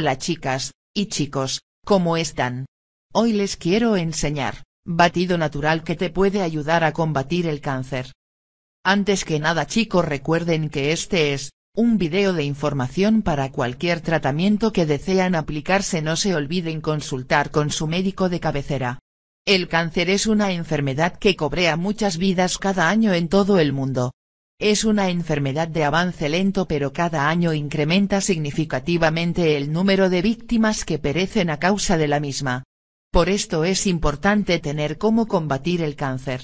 Hola chicas, y chicos, ¿cómo están? Hoy les quiero enseñar, batido natural que te puede ayudar a combatir el cáncer. Antes que nada chicos recuerden que este es, un video de información para cualquier tratamiento que desean aplicarse no se olviden consultar con su médico de cabecera. El cáncer es una enfermedad que cobrea muchas vidas cada año en todo el mundo. Es una enfermedad de avance lento pero cada año incrementa significativamente el número de víctimas que perecen a causa de la misma. Por esto es importante tener cómo combatir el cáncer.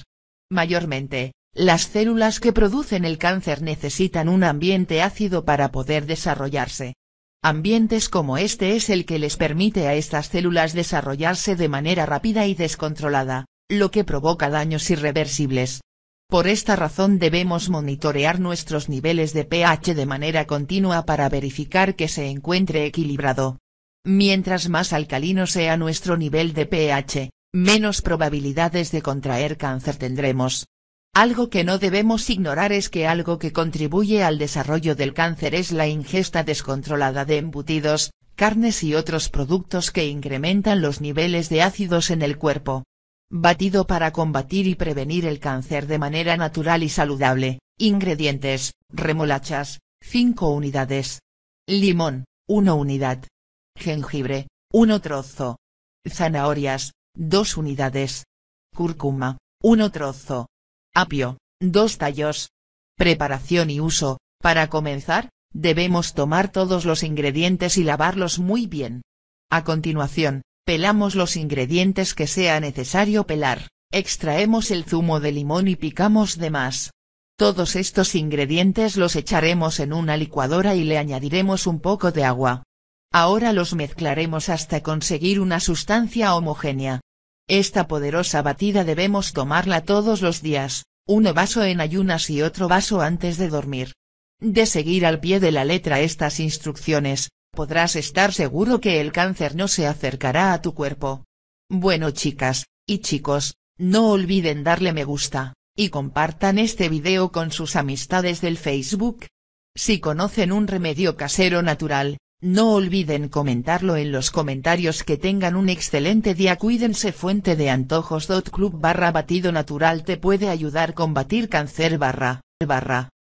Mayormente, las células que producen el cáncer necesitan un ambiente ácido para poder desarrollarse. Ambientes como este es el que les permite a estas células desarrollarse de manera rápida y descontrolada, lo que provoca daños irreversibles. Por esta razón debemos monitorear nuestros niveles de pH de manera continua para verificar que se encuentre equilibrado. Mientras más alcalino sea nuestro nivel de pH, menos probabilidades de contraer cáncer tendremos. Algo que no debemos ignorar es que algo que contribuye al desarrollo del cáncer es la ingesta descontrolada de embutidos, carnes y otros productos que incrementan los niveles de ácidos en el cuerpo. Batido para combatir y prevenir el cáncer de manera natural y saludable. Ingredientes, remolachas, 5 unidades. Limón, 1 unidad. Jengibre, 1 trozo. Zanahorias, 2 unidades. Cúrcuma, 1 trozo. Apio, 2 tallos. Preparación y uso, para comenzar, debemos tomar todos los ingredientes y lavarlos muy bien. A continuación, Pelamos los ingredientes que sea necesario pelar, extraemos el zumo de limón y picamos demás. más. Todos estos ingredientes los echaremos en una licuadora y le añadiremos un poco de agua. Ahora los mezclaremos hasta conseguir una sustancia homogénea. Esta poderosa batida debemos tomarla todos los días, uno vaso en ayunas y otro vaso antes de dormir. De seguir al pie de la letra estas instrucciones, podrás estar seguro que el cáncer no se acercará a tu cuerpo. Bueno chicas, y chicos, no olviden darle me gusta, y compartan este video con sus amistades del Facebook. Si conocen un remedio casero natural, no olviden comentarlo en los comentarios que tengan un excelente día cuídense fuente de antojos.club barra batido natural te puede ayudar combatir cáncer barra, barra.